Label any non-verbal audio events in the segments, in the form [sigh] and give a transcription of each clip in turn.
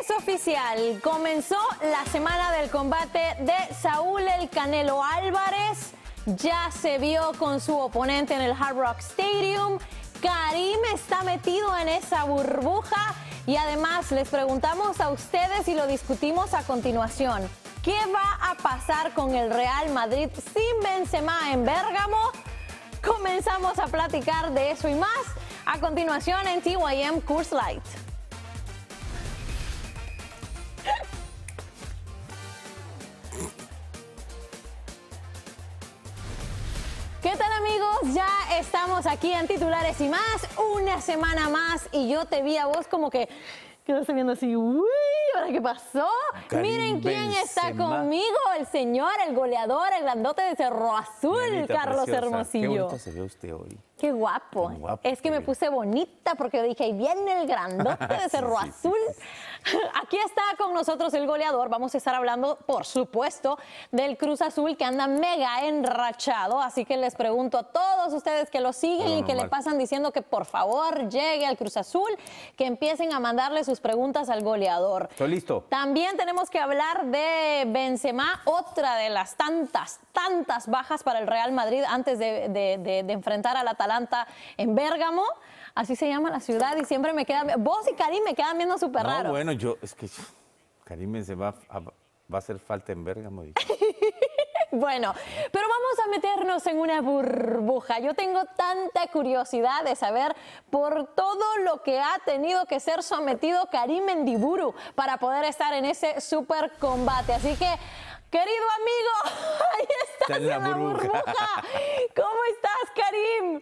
Es oficial, comenzó la semana del combate de Saúl El Canelo Álvarez. Ya se vio con su oponente en el Hard Rock Stadium. Karim está metido en esa burbuja y además les preguntamos a ustedes y lo discutimos a continuación. ¿Qué va a pasar con el Real Madrid sin Benzema en Bérgamo? Comenzamos a platicar de eso y más a continuación en TYM Course Light. amigos, ya estamos aquí en titulares y más, una semana más y yo te vi a vos como que quedaste viendo así, uy, ¿ahora qué pasó? Miren quién está conmigo, el señor, el goleador, el grandote de Cerro Azul, Carlos Hermosillo. Qué se ve usted hoy. Qué guapo. es que me puse bonita porque dije, ahí viene el grandote [laughs] de Cerro Azul. Aquí está con nosotros el goleador. Vamos a estar hablando, por supuesto, del Cruz Azul que anda mega enrachado. Así que les pregunto a todos ustedes que lo siguen y que le pasan diciendo que por favor llegue al Cruz Azul, que empiecen a mandarle sus preguntas al goleador. listo. También tenemos que hablar de Benzema, otra de las tantas, tantas bajas para el Real Madrid antes de enfrentar al Atalanta en Bérgamo. Así se llama la ciudad y siempre me queda. Vos y Karim me quedan viendo súper no, raro. Bueno, yo, es que Karim se va a, va a hacer falta en Bérgamo. [laughs] Bueno, pero vamos a meternos en una burbuja. Yo tengo tanta curiosidad de saber por todo lo que ha tenido que ser sometido Karim Mendiburu para poder estar en ese super combate. Así que, querido amigo, [laughs] ahí estás en la burbuja. ¿Cómo estás, Karim?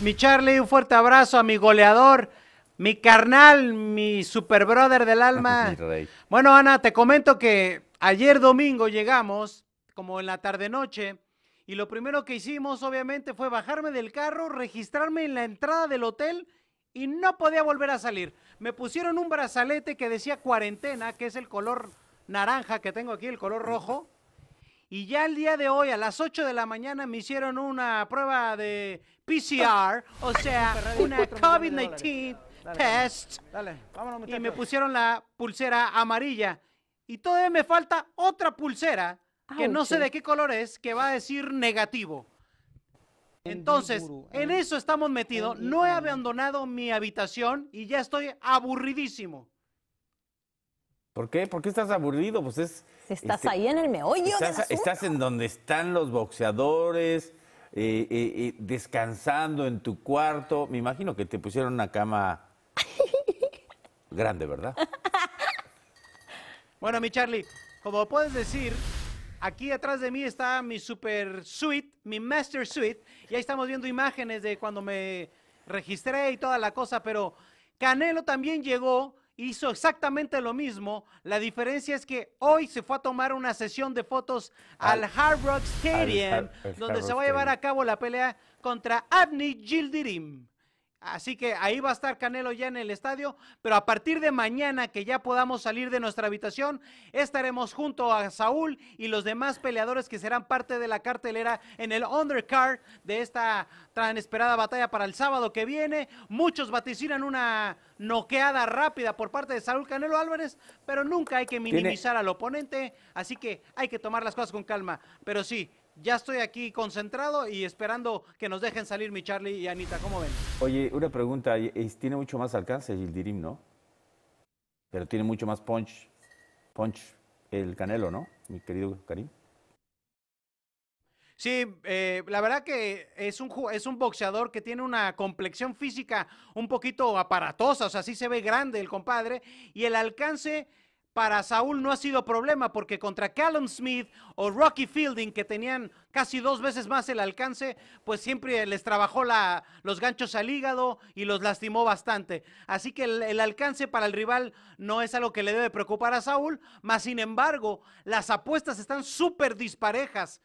mi Charlie, un fuerte abrazo a mi goleador, mi carnal, mi super brother del alma. [laughs] bueno, Ana, te comento que ayer domingo llegamos, como en la tarde-noche, y lo primero que hicimos, obviamente, fue bajarme del carro, registrarme en la entrada del hotel y no podía volver a salir. Me pusieron un brazalete que decía cuarentena, que es el color naranja que tengo aquí, el color rojo. Y ya el día de hoy, a las 8 de la mañana, me hicieron una prueba de PCR, o [laughs] sea, una COVID-19 test. Dale, vámonos, y me pusieron la pulsera amarilla. Y todavía me falta otra pulsera, que no sé de eh. qué color es, que va a decir negativo. Entonces, ¿eh? en eso estamos metidos. No he abandonado mi habitación y ya estoy aburridísimo. ¿Por qué? ¿Por qué estás aburrido? Pues es. Estás este, ahí en el meollo. Estás, en donde están los boxeadores, eh, eh, eh, descansando en tu cuarto. Me imagino que te pusieron una cama grande, ¿verdad? bueno, mi Charlie, como puedes decir, aquí atrás de mí está mi super suite, mi master suite, y ahí estamos viendo imágenes de cuando me registré y toda la cosa, pero Canelo también llegó hizo exactamente lo mismo. La diferencia es que hoy se fue a tomar una sesión de fotos al, Hard Rock Stadium, donde se va a llevar a cabo la pelea contra Abni Gildirim. Así que ahí va a estar Canelo ya en el estadio, pero a partir de mañana que ya podamos salir de nuestra habitación, estaremos junto a Saúl y los demás peleadores que serán parte de la cartelera en el undercard de esta tan esperada batalla para el sábado que viene. Muchos vaticinan una noqueada rápida por parte de Saúl Canelo Álvarez, pero nunca hay que minimizar al oponente, así que hay que tomar las cosas con calma. Pero sí, ya estoy aquí concentrado y esperando que nos dejen salir mi Charlie y Anita. ¿Cómo ven? Oye, una pregunta. Tiene mucho más alcance el dirim, ¿no? Pero tiene mucho más punch, punch el Canelo, ¿no? Mi querido Karim. Sí, eh, la verdad que es un, es un boxeador que tiene una complexión física un poquito aparatosa, o sea, sí se ve grande el compadre, y el alcance para Saúl no ha sido problema porque contra Callum Smith o Rocky Fielding, que tenían casi dos veces más el alcance, pues siempre les trabajó la, los ganchos al hígado y los lastimó bastante. Así que el, alcance para el rival no es algo que le debe preocupar a Saúl, más sin embargo, las apuestas están súper disparejas.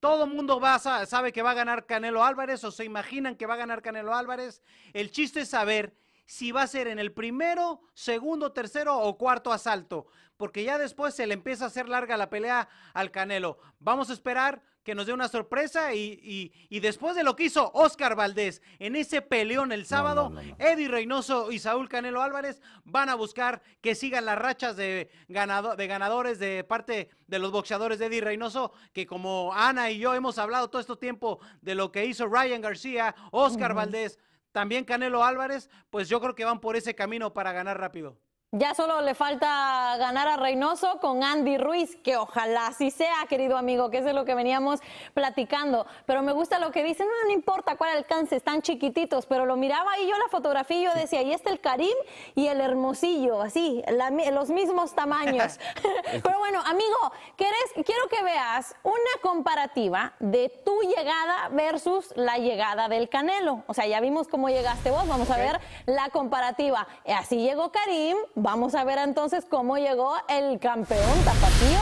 Todo mundo sabe que va a ganar Canelo Álvarez o se imaginan que va a ganar Canelo Álvarez. El chiste es saber si va a ser en el primero, segundo, tercero o cuarto asalto, porque ya después se le empieza a hacer larga la pelea al Canelo. Vamos a esperar que nos dé una sorpresa y, después de lo que hizo Oscar Valdés en ese peleón el sábado, Eddie Reynoso y Saúl Canelo Álvarez van a buscar que sigan las rachas de, de ganadores de parte de los boxeadores de Eddie Reynoso, que como Ana y yo hemos hablado todo este tiempo de lo que hizo Ryan García, Oscar Valdés también Canelo Álvarez, pues yo creo que van por ese camino para ganar rápido. Ya solo le falta ganar a Reynoso con Andy Ruiz, que ojalá así sea, querido amigo, que es lo que veníamos platicando. Pero me gusta lo que dicen, no, importa cuál alcance, están chiquititos, pero lo miraba y yo la fotografía y yo decía, ahí está el Karim y el Hermosillo, así, los mismos tamaños. [laughs] [laughs] pero bueno, amigo, quiero que veas una comparativa de tu llegada versus la llegada del Canelo. O sea, ya vimos cómo llegaste vos, vamos a ver la comparativa. Así llegó Karim Vamos a ver entonces cómo llegó el campeón tapatío.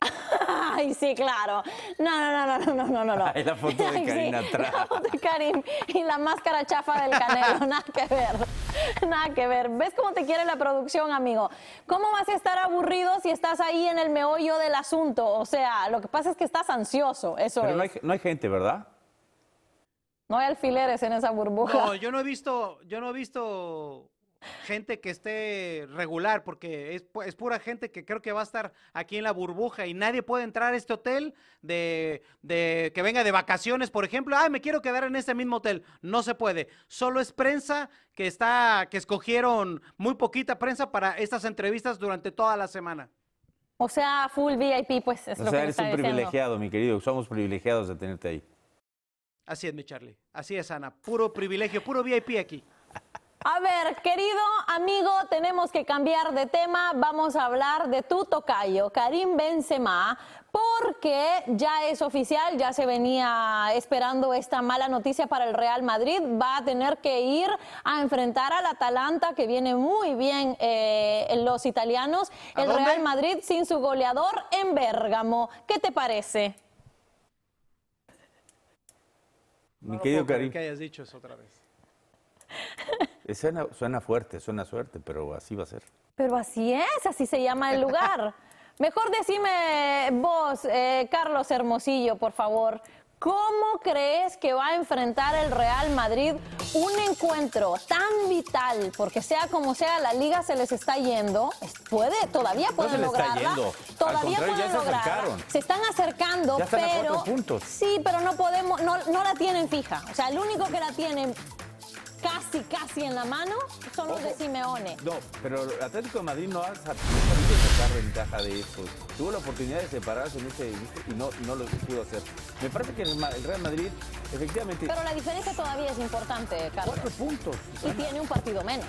[laughs] Ay, sí, claro. No, no, no, no, no, no, no. Ay, la foto de Karim atrás. La foto de Karim y la máscara chafa del Canelo. [laughs] nada que ver. Nada que ver. ¿Ves cómo te quiere la producción, amigo? ¿Cómo vas a estar aburrido si estás ahí en el meollo del asunto? O sea, lo que pasa es que estás ansioso. Eso es. No hay, no hay gente, ¿verdad? No hay alfileres en esa burbuja. No, yo no he visto, yo no he visto gente que esté regular, porque es, pura gente que creo que va a estar aquí en la burbuja y nadie puede entrar a este hotel de, que venga de vacaciones, por ejemplo. Ay, me quiero quedar en este mismo hotel. No se puede. Solo es prensa que está, que escogieron muy poquita prensa para estas entrevistas durante toda la semana. O sea, full VIP, pues es o sea, eres un privilegiado, mi querido. Somos privilegiados de tenerte ahí. Así es, mi Charlie. Así es, Ana. Puro privilegio, puro VIP aquí. [laughs] A ver, querido amigo, tenemos que cambiar de tema. Vamos a hablar de tu tocayo, Karim Benzema, porque ya es oficial, ya se venía esperando esta mala noticia para el Real Madrid. Va a tener que ir a enfrentar al Atalanta, que viene muy bien eh, los italianos. El Real Madrid sin su goleador en Bérgamo. ¿Qué te parece? Mi querido Karim. Que hayas dicho eso otra vez. [laughs] Eh, suena, fuerte, suena suerte, pero así va a ser. Pero así es, así se llama el lugar. [laughs] Mejor decime vos, eh, Carlos Hermosillo, por favor, ¿cómo crees que va a enfrentar el Real Madrid un encuentro tan vital? Porque sea como sea, la liga se les está yendo, puede, todavía pueden lograrla. Todavía pueden lograrla. Se, están acercando, pero. Sí, pero no podemos, no, la tienen fija. O sea, el único que la tienen casi, casi en la mano son los de Simeone. No, pero el Atlético de Madrid no ha sabido sacar ventaja de eso. Tuvo la oportunidad de separarse en ese y no, no lo pudo hacer. Me parece que el Real Madrid, efectivamente... Pero la diferencia todavía es importante, Carlos. Cuatro puntos. Y tiene un partido menos.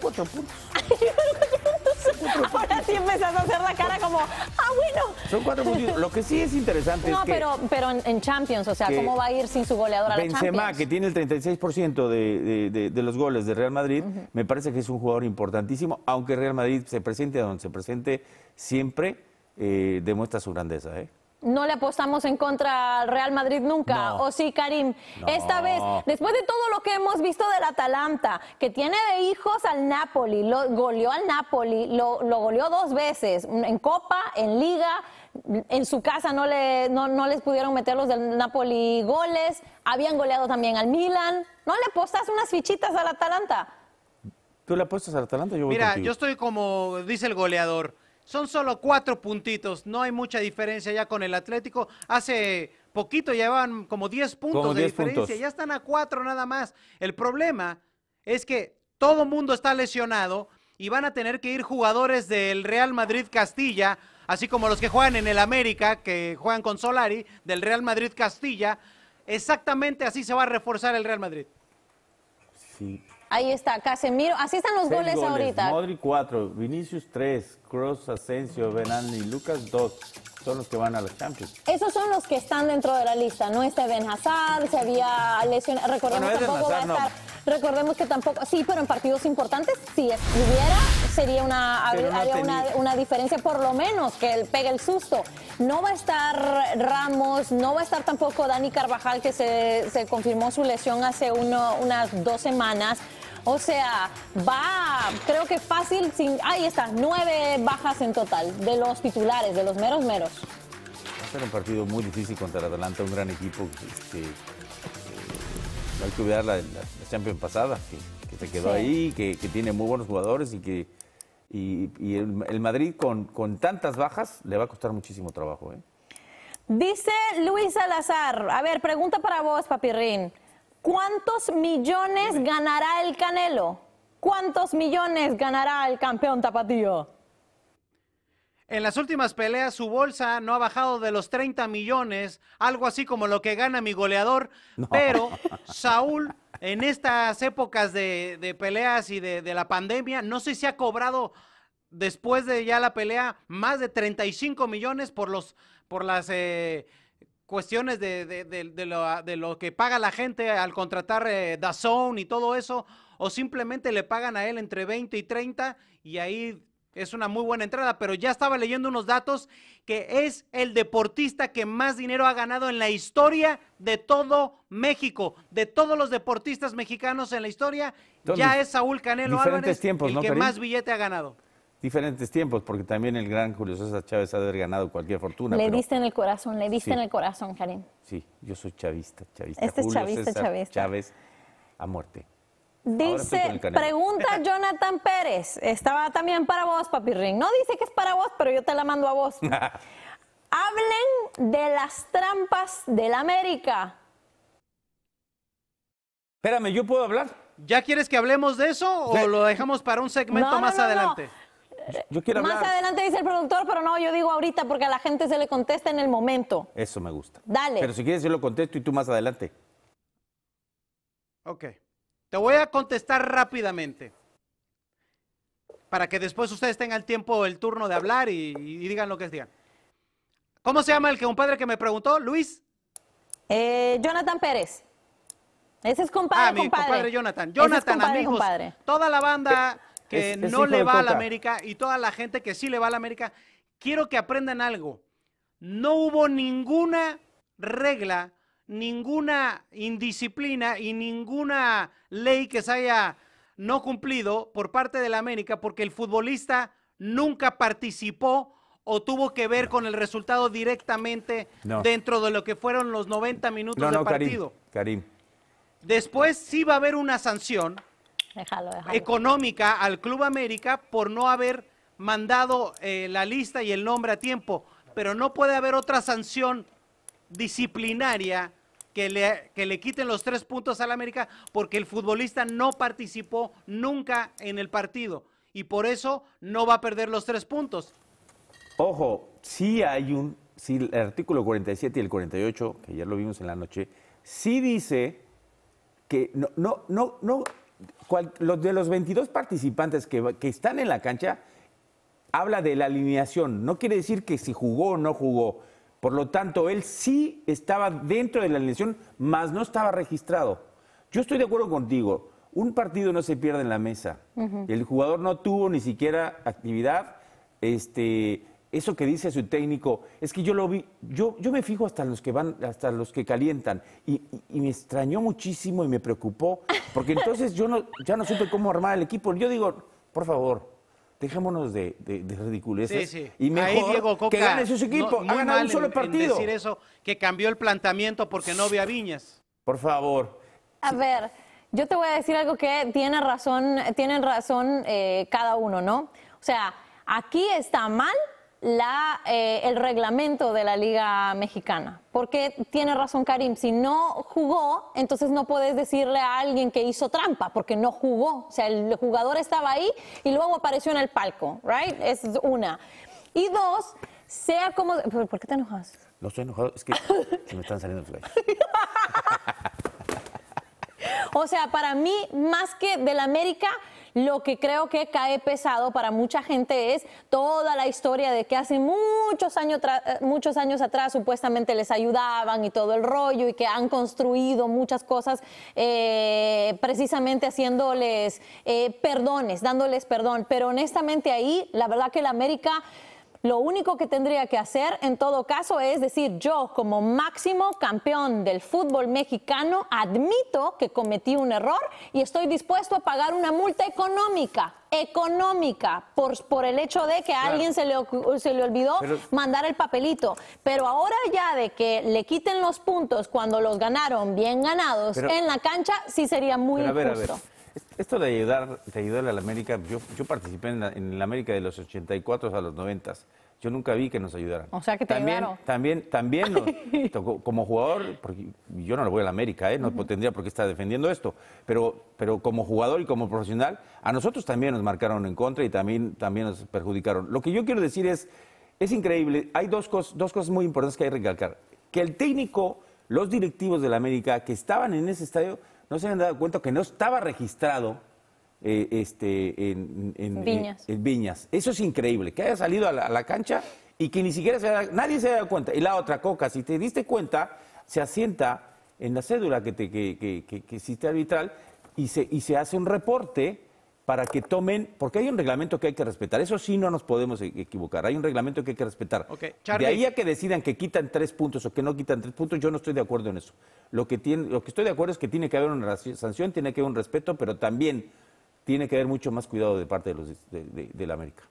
cuatro puntos. [laughs] [laughs] Ahora sí empezás a hacer la cara como, ah, bueno. Son cuatro puntos. Lo que sí es interesante es pero, en, Champions, o sea, ¿cómo va a ir sin su goleador a la Champions? Benzema, que tiene el 36% de, los goles de Real Madrid, me parece que es un jugador importantísimo, aunque Real Madrid se presente a donde se presente, siempre eh, demuestra su grandeza, ¿eh? no le apostamos en contra al Real Madrid nunca, ¿o sí, Karim? Esta vez, después de todo lo que hemos visto del Atalanta, que tiene de hijos al Napoli, lo goleó al Napoli, lo, goleó dos veces, en Copa, en Liga, en su casa no, le, no, les pudieron meter los del Napoli goles, habían goleado también al Milan, ¿no le apostas unas fichitas al Atalanta? ¿Tú le apuestas al Atalanta? Yo Mira, yo estoy como dice el goleador, son solo cuatro puntitos, no hay mucha diferencia ya con el Atlético. Hace poquito llevaban como diez puntos de diferencia, ya están a cuatro nada más. El problema es que todo mundo está lesionado y van a tener que ir jugadores del Real Madrid Castilla, así como los que juegan en el América, que juegan con Solari, del Real Madrid Castilla. Exactamente así se va a reforzar el Real Madrid. Sí, Ahí está, Casemiro. Así están los goles, ahorita. MODRI 4, Vinicius 3, Cross, Asensio, Benani, Lucas 2. Son los que van a los Champions. Esos son los que están dentro de la lista. No está Ben Hazard, se había lesionado. Recordemos QUE tampoco va a estar. Recordemos que tampoco, sí, pero en partidos importantes, si estuviera, sería una, una, diferencia, por lo menos que él pegue el susto. No va a estar Ramos, no va a estar tampoco Dani Carvajal, que se, confirmó su lesión hace uno, unas dos semanas. O sea, va, creo que fácil, sin, ahí está, nueve bajas en total de los titulares, de los meros meros. Va a ser un partido muy difícil contra el Atalanta, un gran equipo. que este, eh, hay que olvidar la, Champions pasada, que, se quedó ahí, que, tiene muy buenos jugadores y que... el, Madrid con, tantas bajas le va a costar muchísimo trabajo. ¿eh? Dice Luis Salazar, a ver, pregunta para vos, Papirrín. ¿Cuántos millones ganará el Canelo? ¿Cuántos millones ganará el campeón tapatío? En las últimas peleas su bolsa no ha bajado de los 30 millones, algo así como lo que gana mi goleador, pero [laughs] Saúl en estas épocas de, peleas y de, la pandemia, no sé si ha cobrado después de ya la pelea más de 35 millones por, los, por las eh, cuestiones de, de, lo, de, lo, que paga la gente al contratar eh, Dazón y todo eso, o simplemente le pagan a él entre 20 y 30 y ahí es una muy buena entrada, pero ya estaba leyendo unos datos que es el deportista que más dinero ha ganado en la historia de todo México, de todos los deportistas mexicanos en la historia, ya es Saúl Canelo Álvarez y que más billete ha ganado diferentes tiempos, porque también el gran Julio César Chávez ha haber ganado cualquier fortuna. Le diste en el corazón, le diste en el corazón, Karim. Sí, yo soy chavista, chavista. Este es chavista, chavista. Chávez a muerte. Dice, pregunta [laughs] Jonathan Pérez, estaba también para vos, papi Ring. No dice que es para vos, pero yo te la mando a vos. [laughs] Hablen de las trampas del América. Espérame, ¿yo puedo hablar? ¿Ya quieres que hablemos de eso o lo dejamos para un segmento más adelante? Más adelante dice el productor, pero no, yo digo ahorita porque a la gente se le contesta en el momento. Eso me gusta. Dale. Pero si quieres, yo lo contesto y tú más adelante. Ok. Te voy a contestar rápidamente. Para que después ustedes tengan el tiempo, el turno de hablar y, digan lo que digan. ¿Cómo se llama el que un padre que me preguntó? Luis. Eh, Jonathan Pérez. Ese es ah, compadre, ah, mi compadre. Jonathan. Jonathan, amigos. Toda la banda que no le va a la América y toda la gente que sí le va a la América, quiero que aprendan algo. No hubo ninguna regla, ninguna indisciplina y ninguna ley que se haya no cumplido por parte de la América porque el futbolista nunca participó o tuvo que ver con el resultado directamente dentro de lo que fueron los 90 minutos de partido. Karim. Después sí va a haber una sanción, Déjalo, déjalo. económica al Club América por no haber mandado eh, la lista y el nombre a tiempo, pero no puede haber otra sanción disciplinaria que le, le quiten los tres puntos al América porque el futbolista no participó nunca en el partido y por eso no va a perder los tres puntos. Ojo, sí hay un, sí, el artículo 47 y el 48, que ya lo vimos en la noche, sí dice que no, no, no, no, de los 22 participantes que, están en la cancha, habla de la alineación. No quiere decir que si jugó o no jugó. Por lo tanto, él sí estaba dentro de la alineación, mas no estaba registrado. Yo estoy de acuerdo contigo. Un partido no se pierde en la mesa. El jugador no tuvo ni siquiera actividad. Este, eso que dice su técnico, es que yo lo vi, yo, me fijo hasta los que van, hasta los que calientan, y, me extrañó muchísimo y me preocupó, porque entonces yo no, ya no supe cómo armar el equipo. Yo digo, por favor, dejémonos de, de, ridiculeces sí, sí. y mejor Ahí que gane su equipo, no, ha ganado un solo partido. decir eso, que cambió el planteamiento porque no ve a Viñas. Por favor. A ver, yo te voy a decir algo que tiene razón, tienen razón eh, cada uno, ¿no? O sea, aquí está mal la, eh, el reglamento de la Liga Mexicana. Porque tiene razón Karim, si no jugó, entonces no puedes decirle a alguien que hizo trampa, porque no jugó. O sea, el jugador estaba ahí y luego apareció en el palco, ¿right? Es una. Y dos, sea como... ¿Por qué te enojas? No estoy enojado, es que [laughs] se me están saliendo flash. [laughs] o sea, para mí, más que del América lo que creo que cae pesado para mucha gente es toda la historia de que hace muchos años, eh, muchos años atrás supuestamente les ayudaban y todo el rollo y que han construido muchas cosas eh, precisamente haciéndoles eh, perdones, dándoles perdón. Pero honestamente ahí, la verdad que la América... Lo único que tendría que hacer en todo caso es decir, yo como máximo campeón del fútbol mexicano admito que cometí un error y estoy dispuesto a pagar una multa económica económica por, por el hecho de que a alguien se le, se le olvidó mandar el papelito. Pero ahora ya de que le quiten los puntos cuando los ganaron bien ganados en la cancha, sí sería muy injusto. Esto de ayudar, de a la América, yo, participé en la, América de los 84 a los 90. Yo nunca vi que nos ayudaran. O sea que también, ayudaron. También, también [laughs] como jugador, porque yo no lo voy a la América, ¿eh? no tendría por qué estar defendiendo esto, pero, pero como jugador y como profesional, a nosotros también nos marcaron en contra y también, también nos perjudicaron. Lo que yo quiero decir es, es increíble, hay dos cosas muy importantes que hay que recalcar. Que el técnico, los directivos de la América que estaban en ese estadio no se han dado cuenta que no estaba registrado eh, este, en, en, Viñas. en, Viñas. Eso es increíble, que haya salido a la, cancha y que ni siquiera nadie se haya dado cuenta. Y la otra, Coca, si te diste cuenta, se asienta en la cédula que, te, hiciste arbitral y se, y se hace un reporte para que tomen, porque hay un reglamento que hay que respetar, eso sí no nos podemos e-, equivocar, hay un reglamento que hay que respetar. De ahí a que decidan que quitan tres puntos o que no quitan tres puntos, yo no estoy de acuerdo en eso. Lo que, estoy de acuerdo es que tiene que haber una sanción, tiene que haber un respeto, pero también tiene que haber mucho más cuidado de parte de los de, la América.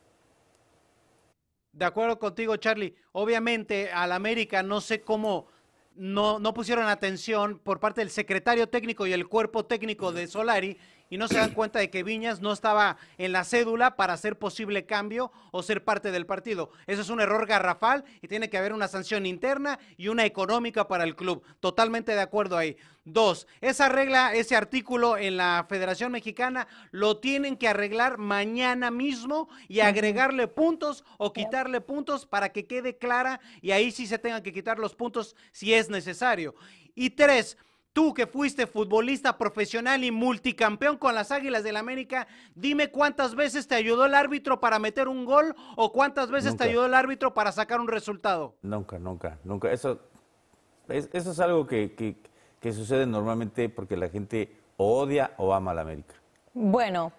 De acuerdo contigo, Charlie. Obviamente, al América no sé cómo no pusieron atención por parte del secretario técnico y el cuerpo técnico de Solari y no se dan cuenta de que Viñas no estaba en la cédula para hacer posible cambio o ser parte del partido. Eso es un error garrafal y tiene que haber una sanción interna y una económica para el club. Totalmente de acuerdo ahí. Dos, esa regla, ese artículo en la Federación Mexicana lo tienen que arreglar mañana mismo y agregarle puntos o quitarle puntos para que quede clara y ahí sí se tengan que quitar los puntos si es necesario. Y tres, Tú que fuiste futbolista profesional y multicampeón con las Águilas del la América, dime cuántas veces te ayudó el árbitro para meter un gol o cuántas veces te ayudó el árbitro para sacar un resultado. Nunca, nunca, nunca. Eso es, eso es algo que, sucede normalmente porque la gente odia o ama a la América. Bueno,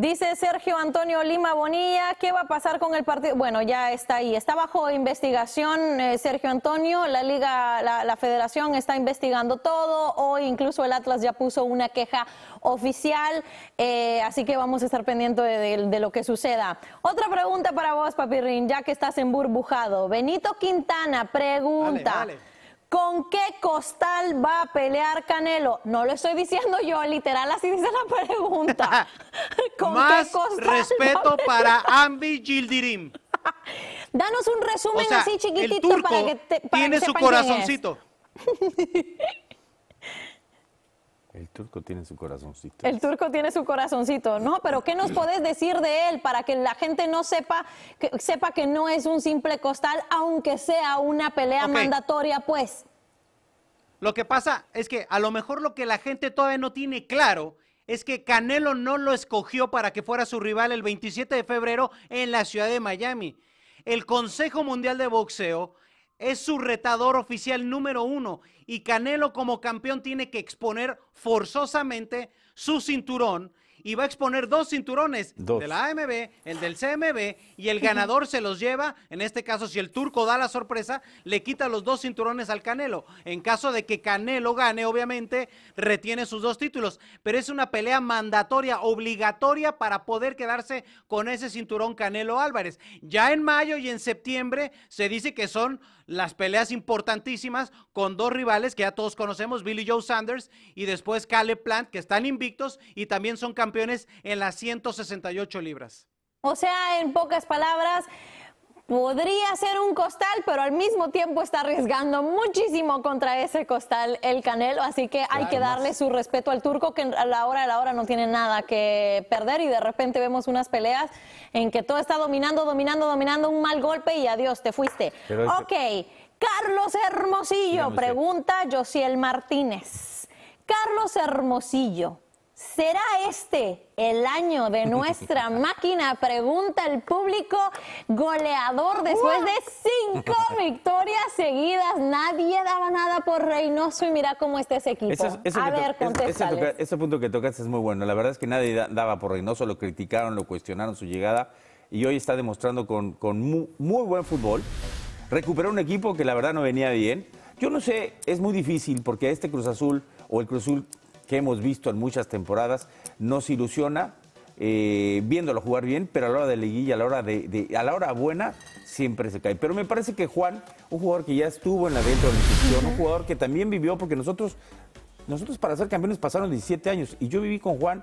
Dice Sergio Antonio Lima Bonilla, ¿qué va a pasar con el partido? Bueno, ya está ahí. Está bajo investigación eh, Sergio Antonio, la liga, la, federación está investigando todo. Hoy incluso el Atlas ya puso una queja oficial, eh, así que vamos a estar pendientes de, lo que suceda. Otra pregunta para vos, Papirrín, ya que estás emburbujado, Benito Quintana pregunta. ¿Con qué costal va a pelear Canelo? No lo estoy diciendo yo, literal así dice la pregunta. [laughs] ¿Con qué costal respeto para Ambi Gildirim. [laughs] Danos un resumen así chiquitito para que te, tiene su corazoncito. [laughs] El turco tiene su corazoncito. El turco tiene su corazoncito, ¿no? Pero ¿qué nos podés decir de él para que la gente no sepa que, sepa que no es un simple costal, aunque sea una pelea mandatoria, pues? Lo que pasa es que a lo mejor lo que la gente todavía no tiene claro es que Canelo no lo escogió para que fuera su rival el 27 de febrero en la ciudad de Miami. El Consejo Mundial de Boxeo es su retador oficial número uno y Canelo como campeón tiene que exponer forzosamente su cinturón y va a exponer dos cinturones, de la AMB, el del CMB y el [laughs] ganador se los lleva, en este caso si el turco da la sorpresa, le quita los dos cinturones al Canelo. En caso de que Canelo gane, obviamente retiene sus dos títulos, pero es una pelea mandatoria, obligatoria para poder quedarse con ese cinturón Canelo Álvarez. Ya en mayo y en septiembre se dice que son las peleas importantísimas con dos rivales que ya todos conocemos, Billy Joe Sanders y después Caleb Plant, que están invictos y también son campeones en las 168 libras. O sea, en pocas palabras, podría ser un costal, pero al mismo tiempo está arriesgando muchísimo contra ese costal el Canelo, así que hay que darle su respeto al turco que a la hora de la hora no tiene nada que perder y de repente vemos unas peleas en que todo está dominando, dominando, dominando, un mal golpe y adiós, te fuiste. ok, Carlos Hermosillo, pregunta Josiel Martínez. Carlos Hermosillo, ¿Será este el año de nuestra [laughs] máquina? Pregunta el público goleador después de cinco [laughs] victorias seguidas. Nadie daba nada por Reynoso y mira cómo está ese equipo. A ver, Ese, punto que tocas es muy bueno. La verdad es que nadie daba por Reynoso, lo criticaron, lo cuestionaron su llegada y hoy está demostrando con, muy, muy buen fútbol. Recuperó un equipo que la verdad no venía bien. Yo no sé, es muy difícil porque este Cruz Azul o el Cruz Azul que hemos visto en muchas temporadas, nos ilusiona eh, viéndolo jugar bien, pero a la hora de liguilla, a la hora de, a la hora buena, siempre se cae. Pero me parece que Juan, un jugador que ya estuvo en la dentro de la institución, un jugador que también vivió, porque nosotros, nosotros para ser campeones pasaron 17 años, y yo viví con Juan,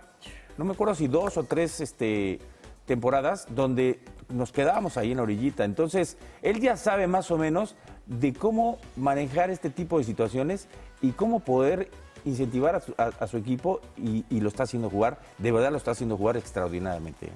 no me acuerdo si dos o tres este, temporadas, donde nos quedábamos ahí en la orillita. Entonces, él ya sabe más o menos de cómo manejar este tipo de situaciones y cómo poder incentivar a su, equipo y, lo está haciendo jugar, de verdad lo está haciendo jugar extraordinariamente.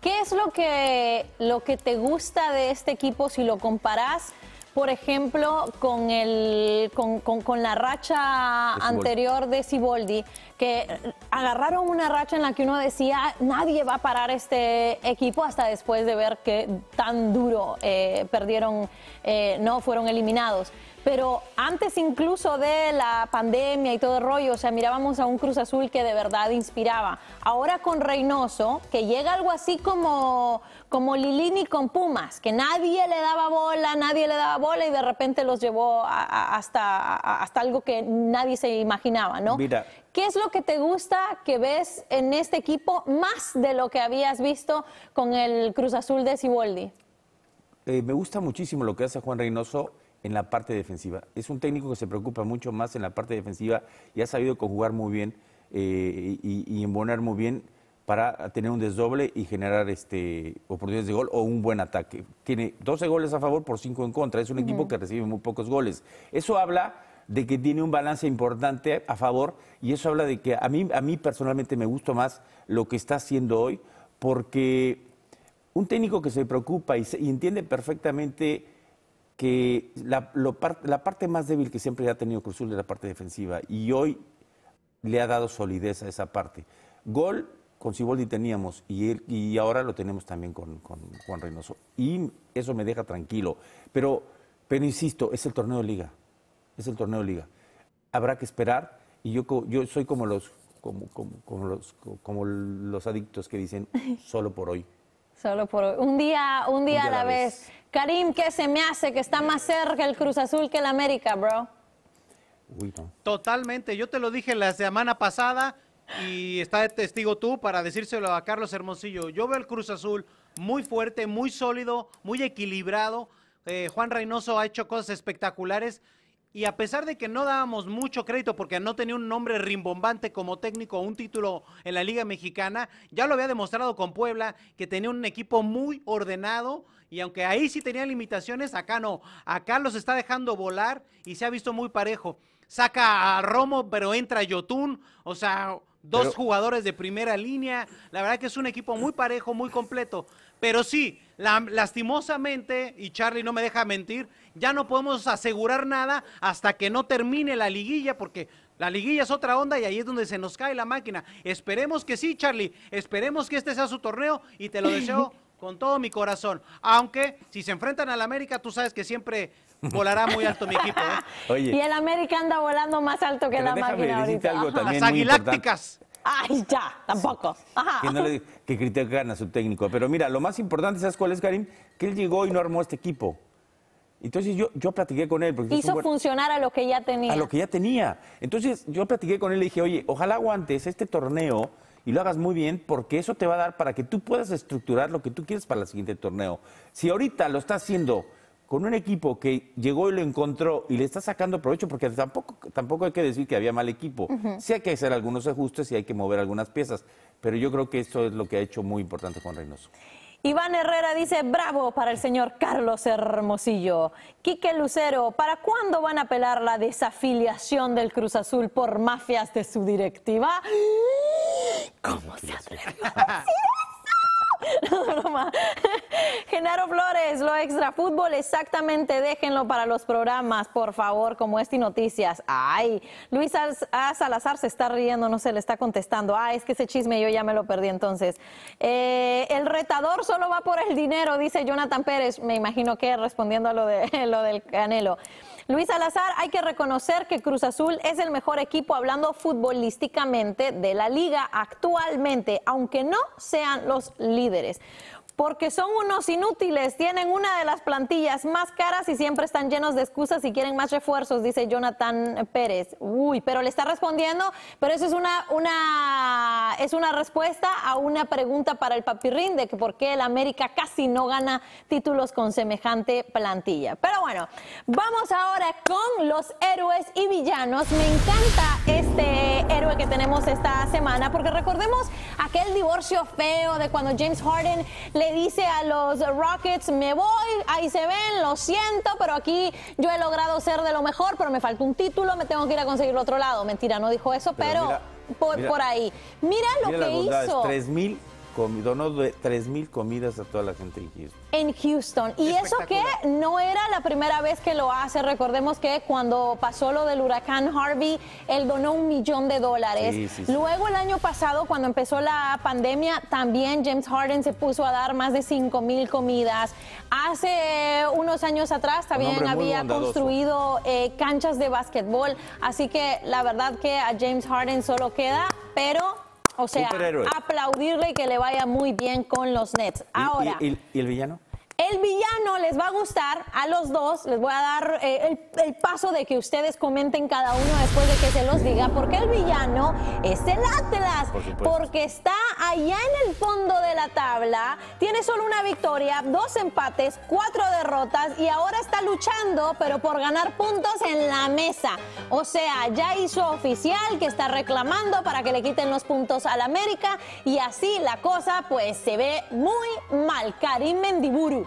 ¿Qué es lo que, lo que te gusta de este equipo si lo comparás, por ejemplo, con, el, con, la racha anterior de Siboldi? Que agarraron una racha en la que uno decía, nadie va a parar este equipo hasta después de ver que tan duro eh, perdieron, eh, no fueron eliminados pero antes incluso de la pandemia y todo el rollo, o sea, mirábamos a un Cruz Azul que de verdad inspiraba. Ahora con Reynoso, que llega algo así como, como Lilini con Pumas, que nadie le daba bola, nadie le daba bola y de repente los llevó hasta, hasta algo que nadie se imaginaba, ¿no? Mira. ¿Qué es lo que te gusta que ves en este equipo más de lo que habías visto con el Cruz Azul de Ciboldi? Eh, me gusta muchísimo lo que hace Juan Reynoso en la parte defensiva. Es un técnico que se preocupa mucho más en la parte defensiva y ha sabido conjugar muy bien eh, y, y, embonar muy bien para tener un desdoble y generar este, oportunidades de gol o un buen ataque. Tiene 12 goles a favor por 5 en contra. Es un equipo que recibe muy pocos goles. Eso habla de que tiene un balance importante a favor y eso habla de que a mí, a mí personalmente me gusta más lo que está haciendo hoy porque un técnico que se preocupa y entiende perfectamente que la, la parte más débil que siempre ha tenido Cruzul es la parte defensiva y hoy le ha dado solidez a esa parte. Gol con Ciboldi teníamos y, y ahora lo tenemos también con, Juan Reynoso. Y eso me deja tranquilo. Pero, pero insisto, es el torneo de liga. Es el torneo de liga. Habrá que esperar y yo, yo soy como los, como, como, como los, como los adictos que dicen [laughs] solo por hoy. Solo por hoy. Un día, un día, a la, vez. Karim, ¿qué se me hace que está más cerca el Cruz Azul que el América, bro? Totalmente. Yo te lo dije la semana pasada y está de testigo tú para decírselo a Carlos Hermosillo. Yo veo el Cruz Azul muy fuerte, muy sólido, muy equilibrado. Eh, Juan Reynoso ha hecho cosas espectaculares, y a pesar de que no dábamos mucho crédito porque no tenía un nombre rimbombante como técnico o un título en la Liga Mexicana, ya lo había demostrado con Puebla, que tenía un equipo muy ordenado y aunque ahí sí tenía limitaciones, acá no, acá los está dejando volar y se ha visto muy parejo. Saca a Romo, pero entra Yotun, o sea, dos jugadores de primera línea, la verdad que es un equipo muy parejo, muy completo. Pero sí, lastimosamente, y Charlie no me deja mentir, ya no podemos asegurar nada hasta que no termine la liguilla, porque la liguilla es otra onda y ahí es donde se nos cae la máquina. Esperemos que sí, Charlie, esperemos que este sea su torneo y te lo deseo [laughs] con todo mi corazón. Aunque si se enfrentan al América, tú sabes que siempre volará muy alto mi equipo. ¿eh? [laughs] y el América anda volando más alto que la máquina ahorita. Las aguilácticas. Ay, ya, tampoco. Que, no le, a su técnico. Pero mira, lo más importante, ¿sabes cuál es, Karim? Que él llegó y no armó este equipo. Entonces yo, yo platiqué con él. Porque Hizo funcionar a lo que ya tenía. A lo que ya tenía. Entonces yo platiqué con él y le dije, oye, ojalá aguantes este torneo y lo hagas muy bien porque eso te va a dar para que tú puedas estructurar lo que tú quieres para el siguiente torneo. Si ahorita lo estás haciendo con un equipo que llegó y lo encontró y le está sacando provecho, porque tampoco, tampoco hay que decir que había mal equipo. Sí hay que hacer algunos ajustes y hay que mover algunas piezas, pero yo creo que eso es lo que ha hecho muy importante Juan Reynoso. Iván Herrera dice, bravo para el señor Carlos Hermosillo. Quique Lucero, ¿para cuándo van a apelar la desafiliación del Cruz Azul por mafias de su directiva? ¿Cómo se atreve? [laughs] [laughs] No, Genaro Flores, lo extra fútbol, exactamente, déjenlo para los programas, por favor, como este y noticias. Ay, Luis Salazar se está riendo, no se le está contestando. Ah, es que ese chisme yo ya me lo perdí entonces. Eh, el retador solo va por el dinero, dice Jonathan Pérez. Me imagino que respondiendo a lo, de, [laughs] lo del canelo. Luis Salazar, hay que reconocer que Cruz Azul es el mejor equipo hablando futbolísticamente de la liga actualmente, aunque no sean los líderes porque son unos inútiles, tienen una de las plantillas más caras y siempre están llenos de excusas y quieren más refuerzos, dice Jonathan Pérez. Uy, pero le está respondiendo, pero eso es una, es una respuesta a una pregunta para el papirrín de que por qué el América casi no gana títulos con semejante plantilla. Pero bueno, vamos ahora con los héroes y villanos. Me encanta este héroe que tenemos esta semana porque recordemos aquel divorcio feo de cuando James Harden le dice a los Rockets, me voy, ahí se ven, lo siento, pero aquí yo he logrado ser de lo mejor, pero me falta un título, me tengo que ir a conseguir otro lado. Mentira, no dijo eso, pero, por, ahí. Mira lo que hizo. 3.000 donó mil comidas a toda la gente en Houston. En Houston. Y eso que no era la primera vez que lo hace. Recordemos que cuando pasó lo del huracán Harvey, él donó un millón de dólares. Luego el año pasado, cuando empezó la pandemia, también James Harden se puso a dar más de mil comidas. Hace unos años atrás también había construido eh, canchas de básquetbol. Así que la verdad que a James Harden solo queda, pero o sea, aplaudirle y que le vaya muy bien con los Nets. Ahora. y el villano? El villano les va a gustar a los dos. Les voy a dar eh, el, paso de que ustedes comenten cada uno después de que se los diga, porque el villano es el Atlas, porque está allá en el fondo de la tabla, tiene solo una victoria, dos empates, cuatro derrotas y ahora está luchando, pero por ganar puntos en la mesa. O sea, ya hizo oficial que está reclamando para que le quiten los puntos al América y así la cosa pues se ve muy mal. Karim Mendiburu.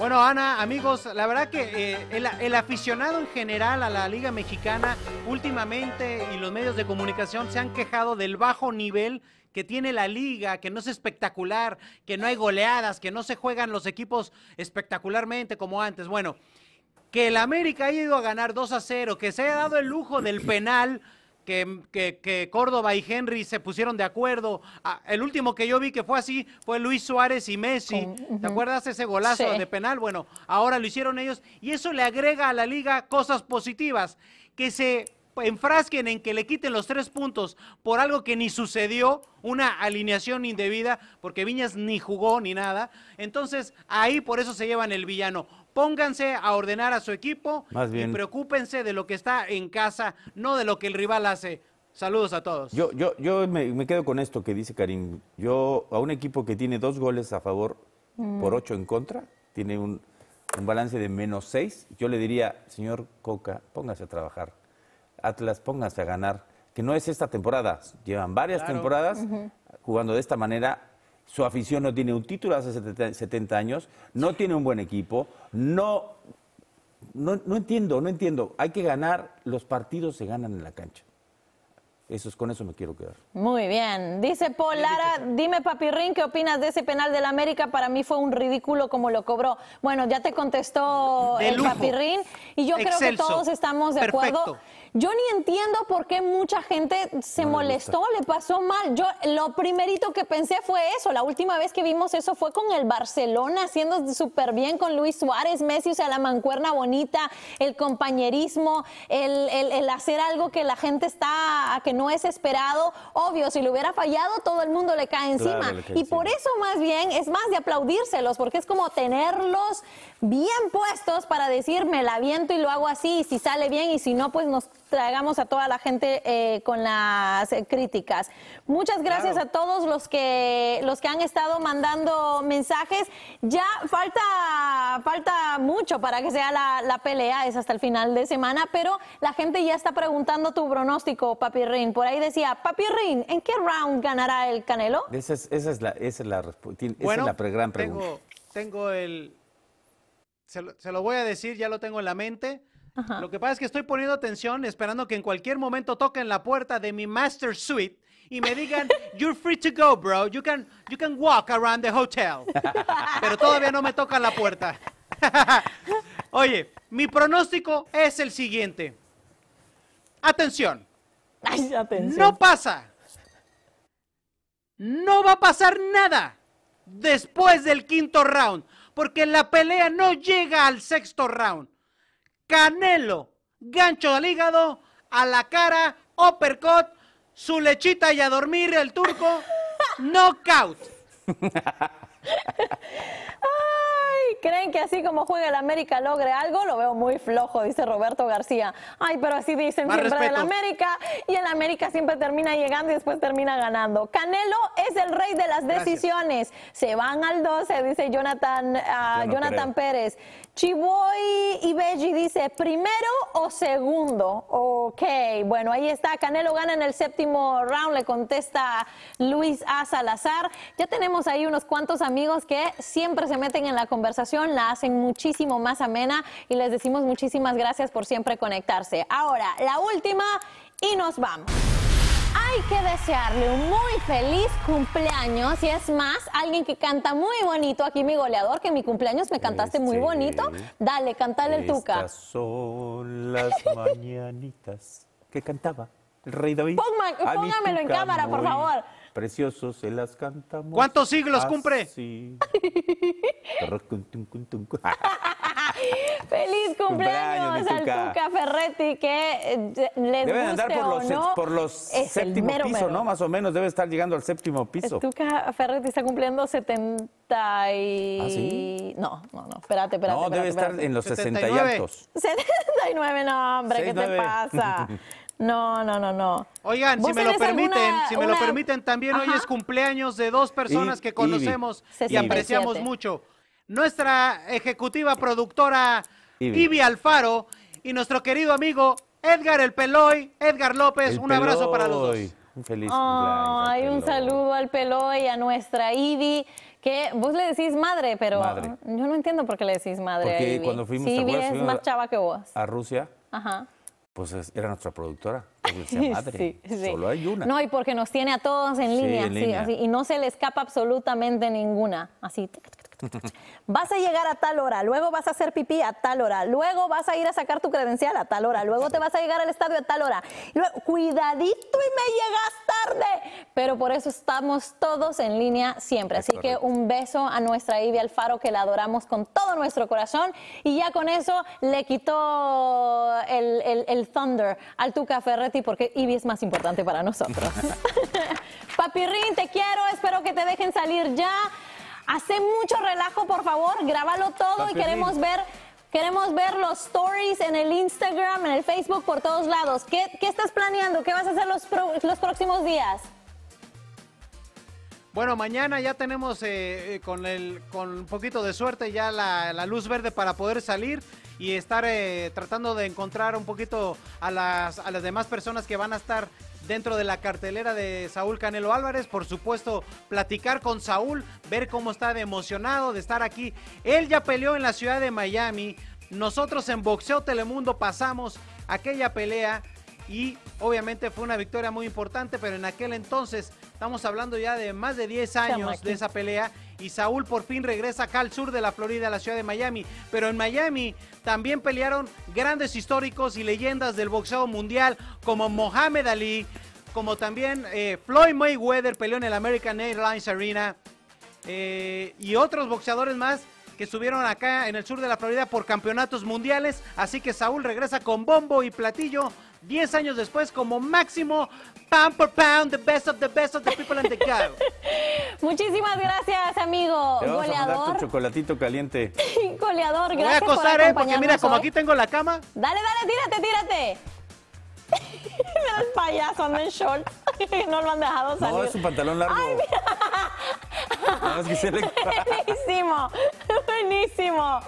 Bueno, Ana, amigos, la verdad que eh, el, el, aficionado en general a la Liga Mexicana últimamente y los medios de comunicación se han quejado del bajo nivel que tiene la liga, que no es espectacular, que no hay goleadas, que no se juegan los equipos espectacularmente como antes. Bueno, que el América ha ido a ganar 2 a 0, que se haya dado el lujo del penal que, Córdoba y Henry se pusieron de acuerdo. Ah, el último que yo vi que fue así fue Luis Suárez y Messi. ¿Te acuerdas ese golazo de penal? Bueno, ahora lo hicieron ellos y eso le agrega a la liga cosas positivas, que se enfrasquen en que le quiten los tres puntos por algo que ni sucedió, una alineación indebida, porque Viñas ni jugó ni nada. Entonces, ahí por eso se llevan el villano. Pónganse a ordenar a su equipo y preocúpense de lo que está en casa, no de lo que el rival hace. Saludos a todos. Yo, yo, yo me, quedo con esto que dice Karim. Yo, a un equipo que tiene dos goles a favor mm. por ocho en contra, tiene un, balance de menos seis, yo le diría, señor Coca, póngase a trabajar. Atlas, póngase a ganar. Que no es esta temporada, llevan varias temporadas jugando de esta manera su afición no tiene un título hace 70 años, no tiene un buen equipo, no, no, entiendo, no entiendo. Hay que ganar, los partidos se ganan en la cancha. Eso es, con eso me quiero quedar. Muy bien. Dice Paul Lara, dime Papirrín, ¿qué opinas de ese penal del América? Para mí fue un ridículo como lo cobró. Bueno, ya te contestó el Papirrín y yo creo que todos estamos de acuerdo. Yo ni entiendo por qué mucha gente se molestó, le, pasó mal. Yo lo primerito que pensé fue eso. La última vez que vimos eso fue con el Barcelona, haciendo súper bien con Luis Suárez, Messi, o sea, la mancuerna bonita, el compañerismo, el, hacer algo que la gente está, a que no es esperado. Obvio, si le hubiera fallado, todo el mundo le cae encima. y por eso más bien es más de aplaudírselos, porque es como tenerlos bien puestos para decirme me la viento y lo hago así, si sale bien y si no, pues nos traigamos a toda la gente eh, con las eh, críticas. Muchas gracias a todos los que los que han estado mandando mensajes. Ya falta falta mucho para que sea la, pelea, es hasta el final de semana, pero la gente ya está preguntando tu pronóstico, Papi Rin. Por ahí decía, Papi Rin, ¿en qué round ganará el Canelo? Esa es, esa es la, es la, gran pregunta. tengo el se lo, voy a decir, ya lo tengo en la mente. Lo que pasa es que estoy poniendo atención esperando que en cualquier momento toquen la puerta de mi master suite y me digan, [laughs] "You're free to go, bro. You can you can walk around the hotel." Pero todavía no me tocan la puerta. [laughs] Oye, mi pronóstico es el siguiente. atención. No pasa. No va a pasar nada después del quinto round porque la pelea no llega al sexto round. Canelo, gancho al hígado, a la cara, uppercut, su lechita y a dormir el turco, knockout. [laughs] ¿creen que así como juega el América logre algo? Lo veo muy flojo, dice Roberto García. Ay, pero así dicen siempre del América. Y el América siempre termina llegando y después termina ganando. Canelo es el rey de las decisiones. Se van al 12, dice Jonathan, ah, Jonathan Pérez. Chiboy y Belli dice, ¿primero o segundo? Ok, bueno, ahí está. Canelo gana en el séptimo round, le contesta Luis A. Salazar. Ya tenemos ahí unos cuantos amigos que siempre se meten en la conversación conversación la hacen muchísimo más amena y les decimos muchísimas gracias por siempre conectarse. Ahora, la última y nos vamos. Hay que desearle un muy feliz cumpleaños y es más, alguien que canta muy bonito aquí, mi goleador, que mi cumpleaños me cantaste muy bonito. Dale, cantale el tuca. son las [laughs] mañanitas que cantaba el rey en cámara, por favor preciosos se las cantamos. ¿Cuántos siglos cumple? cumple? [laughs] [laughs] Feliz cumpleaños, al Tuca Ferretti, que eh, les Deben andar por los, no, por los séptimo piso, ¿no? Más o menos debe estar llegando al séptimo piso. Tuca Ferretti está cumpliendo setenta y... ¿Ah, no, no, no, espérate, espérate. No, debe estar en los sesenta y altos. 79, no, hombre, ¿qué te pasa? [laughs] No, no, no, no. Oigan, si me lo permiten, si me lo permiten, también hoy es cumpleaños de dos personas que conocemos y apreciamos mucho. Nuestra ejecutiva productora Ivy Alfaro y nuestro querido amigo Edgar El Peloy, Edgar López, un abrazo para los dos. Un feliz cumpleaños. Hay un saludo al Peloy, a nuestra Ivy, que vos le decís madre, pero yo no entiendo por qué le decís madre. cuando fuimos, sí, es más chava que vos. A Rusia. Ajá pues era nuestra productora, pues, [laughs] madre. Solo hay una. No, y porque nos tiene a todos en línea, y no se le escapa absolutamente ninguna. Así. [laughs] vas a llegar a tal hora, luego vas a hacer pipí a tal hora, luego vas a ir a sacar tu credencial a tal hora, luego te vas a llegar al estadio a tal hora. cuidadito y me llegas tarde. Pero por eso estamos todos en línea siempre. Así que un beso a nuestra Ivy Alfaro, que la adoramos con todo nuestro corazón. Y ya con eso le quitó el, Thunder al Tuca Ferretti, porque Ivy es más importante para nosotros. [laughs] [laughs] Papirrin te quiero, espero que te dejen salir ya. Hace mucho relajo, por favor, grábalo todo y queremos ver Queremos ver los stories en el Instagram, en el Facebook, por todos lados. ¿Qué, estás planeando? ¿Qué vas a hacer los, próximos días? Bueno, mañana ya tenemos eh, eh, con, con un poquito de suerte ya la, luz verde para poder salir y estar eh, tratando de encontrar un poquito a las, a las demás personas que van a estar dentro de la cartelera de Saúl Canelo Álvarez. Por supuesto, platicar con Saúl, ver cómo está de emocionado de estar aquí. Él ya peleó en la ciudad de Miami. Nosotros en Boxeo Telemundo pasamos aquella pelea y Obviamente fue una victoria muy importante, pero en aquel entonces, estamos hablando ya de más de 10 años de esa pelea, y Saúl por fin regresa acá al sur de la Florida, a la ciudad de Miami. Pero en Miami también pelearon grandes históricos y leyendas del boxeo mundial como Mohamed Ali, como también eh, Floyd Mayweather peleó en el American Airlines Arena eh, y otros boxeadores más que estuvieron acá en el sur de la Florida por campeonatos mundiales. Así que Saúl regresa con bombo y platillo 10 años después como máximo pound por pound, the best of the best of the people in the car. [laughs] Muchísimas gracias, amigo goleador. A mandar tu chocolatito caliente. [laughs] goleador, gracias. Voy a acostar, ¿eh? Porque mira, como aquí tengo la cama. Dale, dale, tírate, tírate. Me los [laughs] payaso, anda en short. no lo han dejado salir. No, es un pantalón largo. Ay, mira. Buenísimo. Buenísimo.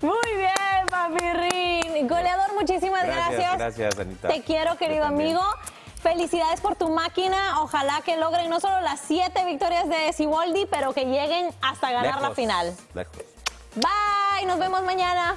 Muy bien, papirrín. Goleador, muchísimas gracias. Gracias, Anita. Te quiero, querido amigo. Felicidades por tu máquina. Ojalá que logren no solo las siete victorias de Siboldi, pero que lleguen hasta ganar la final. Bye, nos vemos mañana.